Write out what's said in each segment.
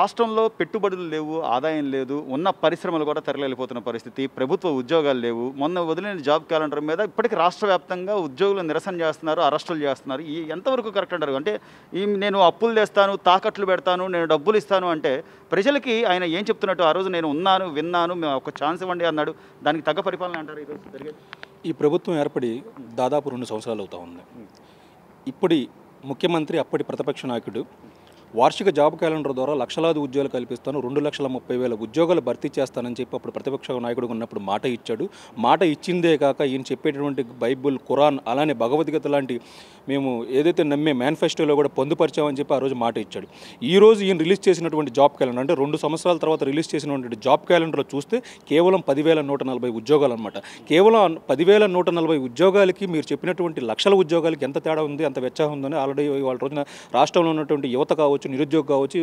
రాష్ట్రంలో పెట్టుబడులు లేవు ఆదాయం లేదు ఉన్న పరిశ్రమలు కూడా తరలిపోతున్న పరిస్థితి ప్రభుత్వ ఉద్యోగాలు లేవు మొన్న వదిలిన జాబ్ క్యాలెండర్ మీద ఇప్పటికీ రాష్ట్ర వ్యాప్తంగా ఉద్యోగులు నిరసన చేస్తున్నారు అరెస్టులు చేస్తున్నారు ఈ ఎంతవరకు కరెక్ట్ అంటారు అంటే ఈ నేను అప్పులు తెస్తాను తాకట్లు పెడతాను నేను డబ్బులు ఇస్తాను అంటే ప్రజలకి ఆయన ఏం చెప్తున్నట్టు ఆ రోజు నేను ఉన్నాను విన్నాను మేము ఒక ఛాన్స్ ఇవ్వండి అన్నాడు దానికి తగ్గ పరిపాలన అంటారు ఈరోజు జరిగేది ఈ ప్రభుత్వం ఏర్పడి దాదాపు రెండు సంవత్సరాలు అవుతా ఉంది ఇప్పటి ముఖ్యమంత్రి అప్పటి ప్రతిపక్ష నాయకుడు వార్షిక జాబ్ క్యాలెండర్ ద్వారా లక్షలాది ఉద్యోగాలు కల్పిస్తాను రెండు లక్షల ముప్పై వేల ఉద్యోగాలు భర్తీ చేస్తానని చెప్పి అప్పుడు ప్రతిపక్ష నాయకుడు ఉన్నప్పుడు మాట ఇచ్చాడు మాట ఇచ్చిందే కాక ఈయన చెప్పేటటువంటి బైబుల్ ఖురాన్ అలానే భగవద్గీత లాంటి మేము ఏదైతే నమ్మే మేనిఫెస్టోలో కూడా పొందుపరిచామని చెప్పి ఆ రోజు మాట ఇచ్చాడు ఈ రోజు ఈయన రిలీజ్ చేసినటువంటి జాబ్ క్యాలెండర్ అంటే రెండు సంవత్సరాల తర్వాత రిలీజ్ చేసినటువంటి జాబ్ క్యాలెండర్లో చూస్తే కేవలం పదివేల నూట నలభై ఉద్యోగాలు అనమాట కేవలం పదివేల నూట నలభై ఉద్యోగాలకి మీరు చెప్పినటువంటి లక్షల ఉద్యోగాలకి ఎంత తేడా ఉంది ఎంత వెచ్చా ఉందని ఆల్రెడీ వాళ్ళ రోజున రాష్ట్రంలో ఉన్నటువంటి యువత కావచ్చు కావచ్చు నిరుద్యోగం కావచ్చు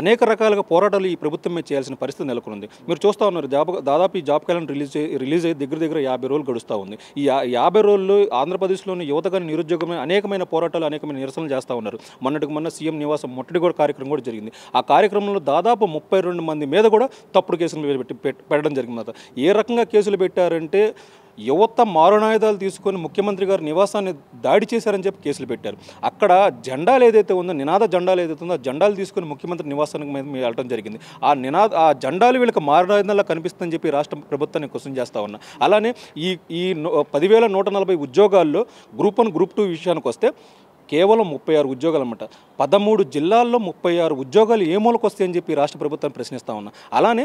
అనేక రకాలుగా పోరాటాలు ఈ ప్రభుత్వమే చేయాల్సిన పరిస్థితి నెలకొంది మీరు చూస్తూ ఉన్నారు జాబ్ దాదాపు ఈ జాబ్ క్యాలెండర్ రిలీజ్ రిలీజ్ అయ్యి దగ్గర దగ్గర యాభై రోజులు గడుస్తూ ఉంది ఈ యాభై రోజులు ఆంధ్రప్రదేశ్లోని యువతగా నిరుద్యోగమే అనేకమైన పోరాటాలు అనేకమైన నిరసనలు చేస్తూ ఉన్నారు మొన్నటికి మొన్న సీఎం నివాసం మొట్టడి కూడా కార్యక్రమం కూడా జరిగింది ఆ కార్యక్రమంలో దాదాపు ముప్పై రెండు మంది మీద కూడా తప్పుడు కేసులు పెట్టి పెట్టడం జరిగింది ఏ రకంగా కేసులు పెట్టారంటే యువత మారునాయుధాలు తీసుకొని ముఖ్యమంత్రి గారు నివాసాన్ని దాడి చేశారని చెప్పి కేసులు పెట్టారు అక్కడ జెండాలు ఏదైతే ఉందో నినాద జెండాలు ఏదైతే ఉందో ఆ జెండాలు తీసుకొని ముఖ్యమంత్రి నివాసానికి మీద వెళ్ళడం జరిగింది ఆ నినాద ఆ జెండాలు వీళ్ళకి మారునాయుధంలా కనిపిస్తుందని చెప్పి రాష్ట్ర ప్రభుత్వాన్ని క్వశ్చన్ చేస్తూ ఉన్నా అలానే ఈ ఈ పదివేల నూట నలభై ఉద్యోగాల్లో గ్రూప్ వన్ గ్రూప్ టూ విషయానికి వస్తే కేవలం ముప్పై ఆరు ఉద్యోగాలు అనమాట పదమూడు జిల్లాల్లో ముప్పై ఆరు ఉద్యోగాలు ఏ మూలకు వస్తాయని చెప్పి రాష్ట్ర ప్రభుత్వాన్ని ప్రశ్నిస్తా ఉన్నా అలానే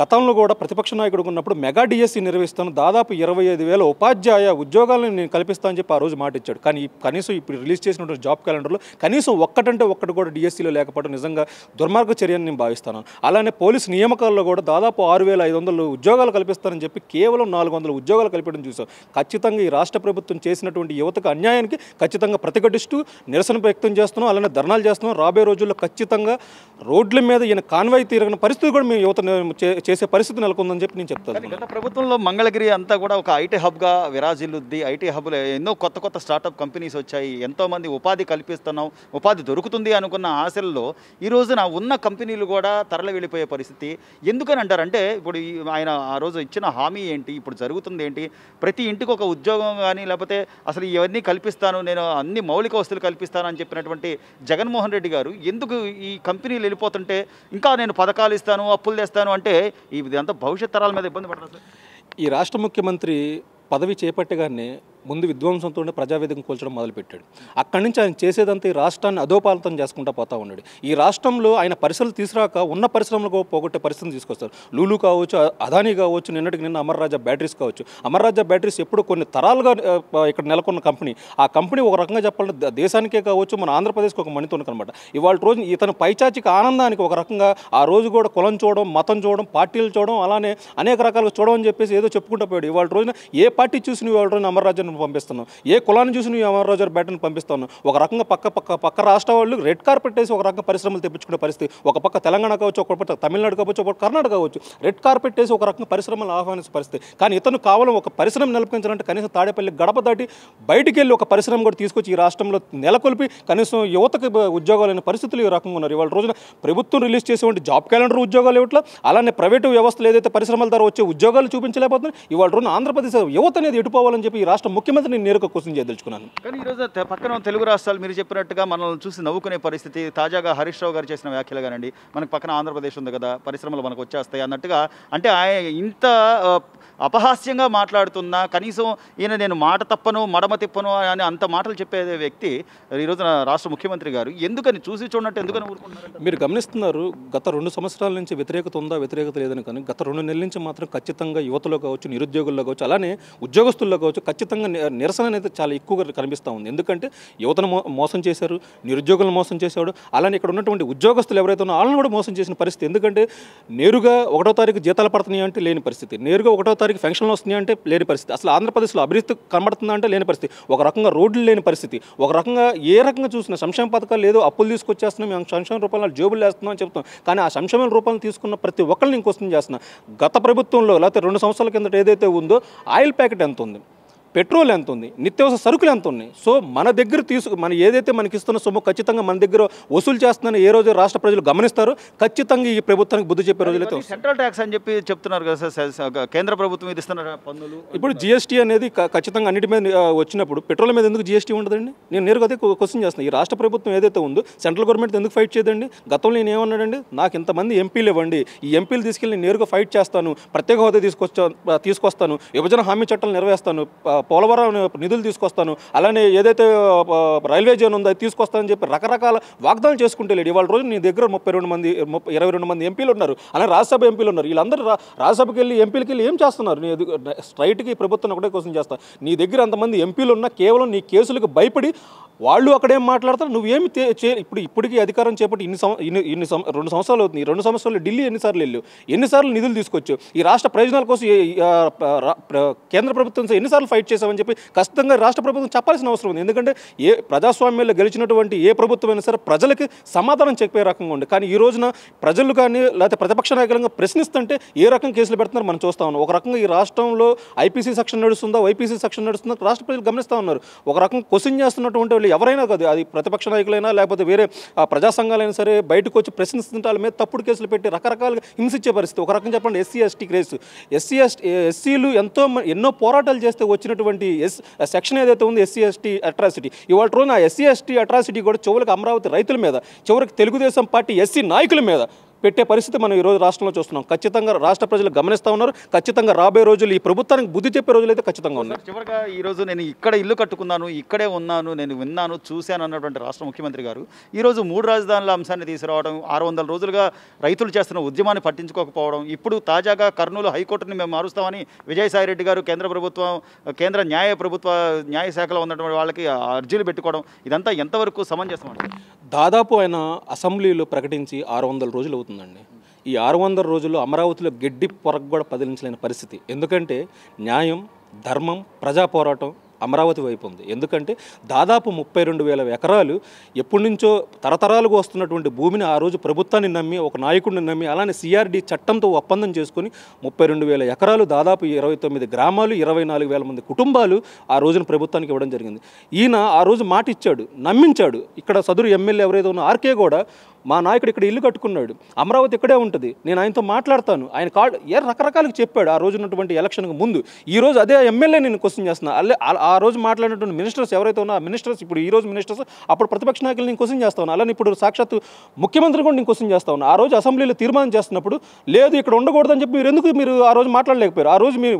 గతంలో కూడా ప్రతిపక్ష నాయకుడు ఉన్నప్పుడు మెగా డిఎస్సీ నిర్వహిస్తాను దాదాపు ఇరవై ఐదు వేల ఉపాధ్యాయ ఉద్యోగాలను నేను కల్పిస్తానని చెప్పి ఆ రోజు మాట ఇచ్చాడు కానీ కనీసం ఇప్పుడు రిలీజ్ చేసినటువంటి జాబ్ క్యాలెండర్లో కనీసం ఒక్కటంటే ఒక్కటి కూడా డిఎస్సీలో లేకపోవడం నిజంగా దుర్మార్గ చర్యని నేను భావిస్తాను అలానే పోలీసు నియామకాల్లో కూడా దాదాపు ఆరు వేల ఐదు వందలు ఉద్యోగాలు కల్పిస్తానని చెప్పి కేవలం నాలుగు వందల ఉద్యోగాలు కల్పించడం చూసాం ఖచ్చితంగా ఈ రాష్ట్ర ప్రభుత్వం చేసినటువంటి యువతకు అన్యాయానికి ఖచ్చితంగా ప్రతిఘటిస్తూ నిరసన వ్యక్తం చేస్తున్నాం అలానే ధర్నాలు చేస్తున్నాం రాబోయే రోజుల్లో ఖచ్చితంగా రోడ్ల మీద ఈయన కాన్వాయి తీరని పరిస్థితి కూడా మేము యువత చేసే పరిస్థితి నెలకొందని చెప్పి నేను చెప్తాను గత ప్రభుత్వంలో మంగళగిరి అంతా కూడా ఒక ఐటీ హబ్గా విరాజిల్లుద్ది ఐటీ హబ్లో ఎన్నో కొత్త కొత్త స్టార్టప్ కంపెనీస్ వచ్చాయి ఎంతోమంది ఉపాధి కల్పిస్తున్నాం ఉపాధి దొరుకుతుంది అనుకున్న ఆశల్లో ఈ రోజున ఉన్న కంపెనీలు కూడా తరలి వెళ్ళిపోయే పరిస్థితి ఎందుకని అంటారు అంటే ఇప్పుడు ఆయన ఆ రోజు ఇచ్చిన హామీ ఏంటి ఇప్పుడు జరుగుతుంది ఏంటి ప్రతి ఇంటికి ఒక ఉద్యోగం కానీ లేకపోతే అసలు ఇవన్నీ కల్పిస్తాను నేను అన్ని మౌలిక ఉద్యోగస్తులు కల్పిస్తానని చెప్పినటువంటి జగన్మోహన్ రెడ్డి గారు ఎందుకు ఈ కంపెనీలు వెళ్ళిపోతుంటే ఇంకా నేను పథకాలు ఇస్తాను అప్పులు తెస్తాను అంటే ఇదంతా భవిష్యత్ తరాల మీద ఇబ్బంది పడతారు ఈ రాష్ట్ర ముఖ్యమంత్రి పదవి చేపట్టగానే ముందు విధ్వంసంతోనే ప్రజావేదికను కూల్చడం మొదలుపెట్టాడు అక్కడి నుంచి ఆయన చేసేదంతా ఈ రాష్ట్రాన్ని అధోపాలతం చేసుకుంటూ పోతా ఉన్నాడు ఈ రాష్ట్రంలో ఆయన పరిశ్రమలు తీసుకురాక ఉన్న పరిశ్రమలకు పోగొట్టే పరిస్థితిని తీసుకొస్తారు లూలు కావచ్చు అదానీ కావచ్చు నిన్నటికి నిన్న అమర్ రాజా బ్యాటరీస్ కావచ్చు అమర్ రాజా బ్యాటరీస్ ఎప్పుడు కొన్ని తరాలుగా ఇక్కడ నెలకొన్న కంపెనీ ఆ కంపెనీ ఒక రకంగా చెప్పాలంటే దేశానికే కావచ్చు మన ఆంధ్రప్రదేశ్కి ఒక మణితోను అనమాట ఇవాళ రోజు ఇతను పైచాచిక ఆనందానికి ఒక రకంగా ఆ రోజు కూడా కులం చూడడం మతం చూడడం పార్టీలు చూడడం అలానే అనేక రకాలుగా చూడడం అని చెప్పేసి ఏదో చెప్పుకుంటూ పోయాడు ఇవాళ రోజున ఏ పార్టీ చూసిన ఇవాళ రోజున అమర్రాజన్ బ్యాటన్ పంపిస్తాను ఏ కులాన్ని చూసి నువ్వు అమర్ రాజు బ్యాటన్ పంపిస్తాను ఒక రకంగా పక్క పక్క పక్క రాష్ట్ర వాళ్ళు రెడ్ కార్పెట్ వేసి ఒక రకంగా పరిశ్రమలు తెప్పించుకునే పరిస్థితి ఒక పక్క తెలంగాణ కావచ్చు ఒక పక్క తమిళనాడు కావచ్చు ఒక కర్ణాటక కావచ్చు రెడ్ కార్పెట్ వేసి ఒక రకంగా పరిశ్రమలు ఆహ్వానించే పరిస్థితి కానీ ఇతను కేవలం ఒక పరిశ్రమ నిలపించాలంటే కనీసం తాడేపల్లి గడప దాటి బయటికి వెళ్ళి ఒక పరిశ్రమ కూడా తీసుకొచ్చి ఈ రాష్ట్రంలో నెలకొల్పి కనీసం యువతకి ఉద్యోగాలైన పరిస్థితులు ఈ రకంగా ఉన్నారు ఇవాళ రోజున ప్రభుత్వం రిలీజ్ చేసేవంటి జాబ్ క్యాలెండర్ ఉద్యోగాలు ఇవ్వట్లా అలానే ప్రైవేటు వ్యవస్థలు ఏదైతే పరిశ్రమల ద్వారా వచ్చే ఉద్యోగాలు చూపించలేకపోతున్నాయి ఇవాళ రోజున ఆంధ్రప్రదేశ్ యువత అనేది ఎటుపోవాలని చెప్పి ఈ రాష్ట్రం ముఖ్యమంత్రి నేను నేరుగా క్వశ్చన్ చేయదలుచుకున్నాను కానీ ఈరోజు పక్కన తెలుగు రాష్ట్రాలు మీరు చెప్పినట్టుగా మనల్ని చూసి నవ్వుకునే పరిస్థితి తాజాగా హరీష్ రావు గారు చేసిన వ్యాఖ్యలు కానండి మనకు పక్కన ఆంధ్రప్రదేశ్ ఉంది కదా పరిశ్రమలు మనకు వచ్చేస్తాయి అన్నట్టుగా అంటే ఆయన ఇంత అపహాస్యంగా మాట్లాడుతున్నా కనీసం ఈయన నేను మాట తప్పను మడమ తిప్పను అని అంత మాటలు చెప్పే వ్యక్తి ఈరోజు రాష్ట్ర ముఖ్యమంత్రి గారు ఎందుకని చూసి చూడనట్టు ఎందుకని ఊరుకుంటున్నారు మీరు గమనిస్తున్నారు గత రెండు సంవత్సరాల నుంచి వ్యతిరేకత ఉందా వ్యతిరేకత లేదని కానీ గత రెండు నెలల నుంచి మాత్రం ఖచ్చితంగా యువతలో కావచ్చు నిరుద్యోగుల్లో కావచ్చు అలానే ఉద్యోగస్తుల్లో కావచ్చు ఖచ్చితంగా నిరసన అనేది చాలా ఎక్కువగా కనిపిస్తూ ఉంది ఎందుకంటే యువతను మోసం చేశారు నిరుద్యోగులను మోసం చేశాడు అలానే ఇక్కడ ఉన్నటువంటి ఉద్యోగస్తులు ఎవరైతే ఉన్నారో వాళ్ళని కూడా మోసం చేసిన పరిస్థితి ఎందుకంటే నేరుగా ఒకటో తారీఖు జీతాలు పడుతున్నాయి అంటే లేని పరిస్థితి నేరుగా ఒకటో తారీఖు ఫెన్షన్లు వస్తున్నాయి అంటే లేని పరిస్థితి అసలు ఆంధ్రప్రదేశ్లో అభివృద్ధి కనబడుతుందా అంటే లేని పరిస్థితి ఒక రకంగా రోడ్లు లేని పరిస్థితి ఒక రకంగా ఏ రకంగా చూసినా సంక్షేమ పథకాలు లేదో అప్పులు తీసుకొచ్చేస్తున్నాం మేము సంక్షేమ రూపంలో జోబులు వేస్తున్నాం అని చెప్తాం కానీ ఆ సంక్షేమ రూపాయలు తీసుకున్న ప్రతి ఒక్కరిని ఇంకొస్తుంది చేస్తున్నాం గత ప్రభుత్వంలో లేకపోతే రెండు సంవత్సరాల కిందట ఏదైతే ఉందో ఆయిల్ ప్యాకెట్ ఎంత ఉంది పెట్రోల్ ఎంత ఉంది నిత్యావసర సరుకులు ఎంత ఉన్నాయి సో మన దగ్గర తీసు మన ఏదైతే మనకి ఇస్తున్న సొమ్ము ఖచ్చితంగా మన దగ్గర వసూలు చేస్తుందని ఏ రోజు రాష్ట్ర ప్రజలు గమనిస్తారో ఖచ్చితంగా ఈ ప్రభుత్వానికి బుద్ధి చెప్పే రోజులైతే సెంట్రల్ ట్యాక్స్ అని చెప్పి చెప్తున్నారు కదా సార్ కేంద్ర ప్రభుత్వం ఇది ఇస్తున్న పన్నులు ఇప్పుడు జిఎస్టీ అనేది ఖచ్చితంగా అన్నిటి మీద వచ్చినప్పుడు పెట్రోల్ మీద ఎందుకు జిఎస్టీ ఉండదండి నేను నేరుగా అదే క్వశ్చన్ చేస్తాను ఈ రాష్ట్ర ప్రభుత్వం ఏదైతే ఉందో సెంట్రల్ గవర్నమెంట్ ఎందుకు ఫైట్ చేయదండి గతంలో నేను ఏమన్నాడండి నాకు ఇంతమంది ఎంపీలు ఇవ్వండి ఈ ఎంపీలు తీసుకెళ్ళి నేరుగా ఫైట్ చేస్తాను ప్రత్యేక హోదా తీసుకొచ్చా తీసుకొస్తాను విభజన హామీ చట్టాలు నెరవేస్తాను పోలవరం నిధులు తీసుకొస్తాను అలానే ఏదైతే రైల్వే జోన్ ఉందో అది తీసుకొస్తానని చెప్పి రకరకాల వాగ్దానం చేసుకుంటే లేడు ఇవాళ రోజు నీ దగ్గర ముప్పై రెండు మంది ఇరవై రెండు మంది ఎంపీలు ఉన్నారు అలానే రాజ్యసభ ఎంపీలు ఉన్నారు వీళ్ళందరూ రాజ్యసభకి వెళ్ళి ఎంపీలకి వెళ్ళి ఏం చేస్తున్నారు నీ స్ట్రైట్కి ప్రభుత్వం ఒకటే కోసం చేస్తా నీ దగ్గర అంతమంది ఎంపీలు ఉన్నా కేవలం నీ కేసులకు భయపడి వాళ్ళు అక్కడేం మాట్లాడతారు నువ్వేమి ఇప్పుడు ఇప్పటికీ అధికారం చేపట్టి ఇన్ని ఇన్ని ఇన్ని రెండు సంవత్సరాలు అవుతుంది రెండు సంవత్సరాలు ఢిల్లీ ఎన్నిసార్లు వెళ్ళు ఎన్నిసార్లు నిధులు తీసుకొచ్చు ఈ రాష్ట్ర ప్రయోజనాల కోసం కేంద్ర ప్రభుత్వం ఎన్నిసార్లు ఫైట్ చేశామని చెప్పి ఖచ్చితంగా రాష్ట్ర ప్రభుత్వం చెప్పాల్సిన అవసరం ఉంది ఎందుకంటే ఏ ప్రజాస్వామ్యంలో గెలిచినటువంటి ఏ ప్రభుత్వం అయినా సరే ప్రజలకి సమాధానం చెప్పే రకంగా ఉంది కానీ ఈ రోజున ప్రజలు కానీ లేకపోతే ప్రతిపక్ష నాయకులంగా ప్రశ్నిస్తుంటే ఏ రకం కేసులు పెడుతున్నారు మనం చూస్తా ఉన్నాం ఒక రకంగా ఈ రాష్ట్రంలో ఐపీసీ సెక్షన్ నడుస్తుందా వైపీసీ సెక్షన్ నడుస్తుందా రాష్ట్ర ప్రజలు గమనిస్తూ ఉన్నారు ఒక రకం క్వశ్చన్ చేస్తున్నటువంటి ఎవరైనా కాదు అది ప్రతిపక్ష నాయకులైనా లేకపోతే వేరే ప్రజా సంఘాలైనా సరే బయటకు వచ్చి ప్రశ్నిస్తుంటాల మీద తప్పుడు కేసులు పెట్టి రకరకాలుగా హింసించే పరిస్థితి ఒక రకం చెప్పండి SC ST craze SC ST ఎస్సీలు ఎంతో ఎన్నో పోరాటాలు చేస్తే వచ్చినటువంటి ఎస్ సెక్షన్ ఏదైతే ఉందో ఎస్సీ ఎస్టీ అట్రాసిటీ ఇవాళ రోజున ఆ ఎస్సీ ఎస్టీ అట్రాసిటీ కూడా చివరికి అమరావతి రైతుల మీద చివరికి తెలుగుదేశం పార్టీ ఎస్సీ నాయకుల మీద పెట్టే పరిస్థితి మనం ఈరోజు రాష్ట్రంలో చూస్తున్నాం ఖచ్చితంగా రాష్ట్ర ప్రజలు గమనిస్తూ ఉన్నారు ఖచ్చితంగా రాబోయే రోజులు ఈ ప్రభుత్వానికి బుద్ధి చెప్పే రోజులు అయితే ఖచ్చితంగా ఉన్నాయి చివరిగా ఈరోజు నేను ఇక్కడ ఇల్లు కట్టుకున్నాను ఇక్కడే ఉన్నాను నేను విన్నాను చూశాను అన్నటువంటి రాష్ట్ర ముఖ్యమంత్రి గారు ఈరోజు మూడు రాజధానుల అంశాన్ని తీసుకురావడం ఆరు వందల రోజులుగా రైతులు చేస్తున్న ఉద్యమాన్ని పట్టించుకోకపోవడం ఇప్పుడు తాజాగా కర్నూలు హైకోర్టుని మేము మారుస్తామని విజయసాయిరెడ్డి గారు కేంద్ర ప్రభుత్వం కేంద్ర న్యాయ ప్రభుత్వ న్యాయ శాఖలో ఉన్నటువంటి వాళ్ళకి అర్జీలు పెట్టుకోవడం ఇదంతా ఎంతవరకు సమంజసం దాదాపు ఆయన అసెంబ్లీలో ప్రకటించి ఆరు వందల రోజులు అవుతుంది జరుగుతుందండి ఈ ఆరు వందల రోజుల్లో అమరావతిలో గడ్డి పొరకు కూడా పదిలించలేని పరిస్థితి ఎందుకంటే న్యాయం ధర్మం ప్రజా పోరాటం అమరావతి వైపు ఉంది ఎందుకంటే దాదాపు ముప్పై రెండు వేల ఎకరాలు ఎప్పటి నుంచో తరతరాలుగా వస్తున్నటువంటి భూమిని ఆ రోజు ప్రభుత్వాన్ని నమ్మి ఒక నాయకుడిని నమ్మి అలానే సిఆర్డి చట్టంతో ఒప్పందం చేసుకుని ముప్పై రెండు వేల ఎకరాలు దాదాపు ఇరవై తొమ్మిది గ్రామాలు ఇరవై నాలుగు వేల మంది కుటుంబాలు ఆ రోజున ప్రభుత్వానికి ఇవ్వడం జరిగింది ఈయన ఆ రోజు మాట ఇచ్చాడు నమ్మించాడు ఇక్కడ సదురు ఎమ్మెల్యే ఎవరైతే ఉన్నా ఆర్కే కూడా మా నాయకుడు ఇక్కడ ఇల్లు కట్టుకున్నాడు అమరావతి ఇక్కడే ఉంటుంది నేను ఆయనతో మాట్లాడతాను ఆయన కాల్ ఏ రకరకాలుగా చెప్పాడు ఆ రోజు ఉన్నటువంటి ఎలక్షన్కి ముందు ఈ రోజు అదే ఎమ్మెల్యే నేను క్వశ్చన్ చేస్తున్నా అల్లే ఆ రోజు మాట్లాడినటువంటి మినిస్టర్స్ ఎవరైతే ఉన్నా మినిస్టర్స్ ఇప్పుడు ఈ రోజు మినిస్టర్స్ అప్పుడు ప్రతిపక్ష నాయకులు నేను క్వశ్చన్ చేస్తాను అలానే ఇప్పుడు సాక్షాత్తు ముఖ్యమంత్రి కూడా నేను క్వశ్చన్ చేస్తా ఉన్నా ఆ రోజు అసెంబ్లీలో తీర్మానం చేస్తున్నప్పుడు లేదు ఇక్కడ ఉండకూడదని చెప్పి మీరు ఎందుకు మీరు ఆ రోజు మాట్లాడలేకపోయారు ఆ రోజు మీ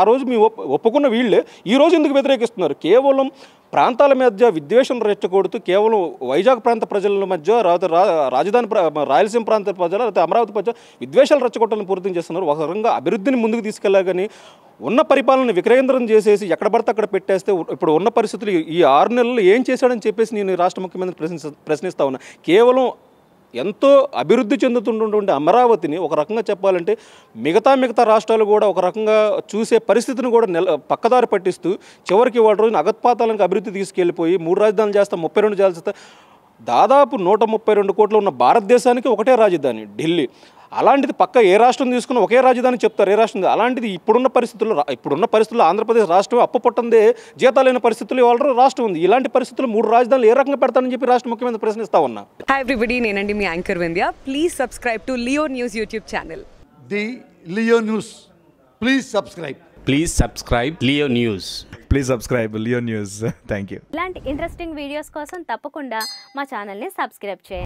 ఆ రోజు మీ ఒప్పుకున్న వీళ్ళే ఈ రోజు ఎందుకు వ్యతిరేకిస్తున్నారు కేవలం ప్రాంతాల మధ్య విద్వేషం రెచ్చగొడుతూ కేవలం వైజాగ్ ప్రాంత ప్రజల మధ్య రాజధాని రాయలసీమ ప్రాంత ప్రజల అమరావతి ప్రజల విద్వేషాలు రెచ్చగొట్టాలని పూర్తి చేస్తున్నారు ఒక రకంగా అభివృద్ధిని ముందుకు తీసుకెళ్ళాలని ఉన్న పరిపాలన విక్రేంద్రం చేసేసి ఎక్కడ పడితే అక్కడ పెట్టేస్తే ఇప్పుడు ఉన్న పరిస్థితులు ఈ ఆరు నెలలు ఏం చేశాడని చెప్పేసి నేను రాష్ట్ర ముఖ్యమంత్రి ప్రశ్నిస్తా ఉన్నా కేవలం ఎంతో అభివృద్ధి చెందుతున్నటువంటి అమరావతిని ఒక రకంగా చెప్పాలంటే మిగతా మిగతా రాష్ట్రాలు కూడా ఒక రకంగా చూసే పరిస్థితిని కూడా నెల పక్కదారి పట్టిస్తూ చివరికి వాటి రోజున అగత్పాతాలకు అభివృద్ధి తీసుకెళ్ళిపోయి మూడు రాజధానులు చేస్తా ముప్పై రెండు చేస్తా దాదాపు నూట ముప్పై రెండు కోట్లు ఉన్న భారతదేశానికి ఒకటే రాజధాని ఢిల్లీ అలాంటిది పక్క ఏ రాష్ట్రం తీసుకున్న ఒకే రాజధాని చెప్తారు ఏ రాష్ట్రం అలాంటిది ఇప్పుడున్న పరిస్థితుల్లో ఇప్పుడున్న పరిస్థితుల్లో ఆంధ్రప్రదేశ్ రాష్ట్రం అప్పు పుట్టందే జీతాలైన పరిస్థితులు ఇవాళ రాష్ట్రం ఉంది ఇలాంటి పరిస్థితులు మూడు రాజధానులు ఏ రకంగా పెడతానని చెప్పి రాష్ట్ర ముఖ్యమంత్రి ప్రశ్నిస్తా ఉన్నా హాయ్ ఎవ్రీబడి నేనండి మీ anchor Vindhya please subscribe to Leo News YouTube channel the Leo News please subscribe please subscribe Leo News please subscribe Leo News thank you ఇలాంటి ఇంట్రెస్టింగ్ వీడియోస్ కోసం తప్పకుండా మా ఛానల్ని సబ్స్క్రైబ్ చేయండి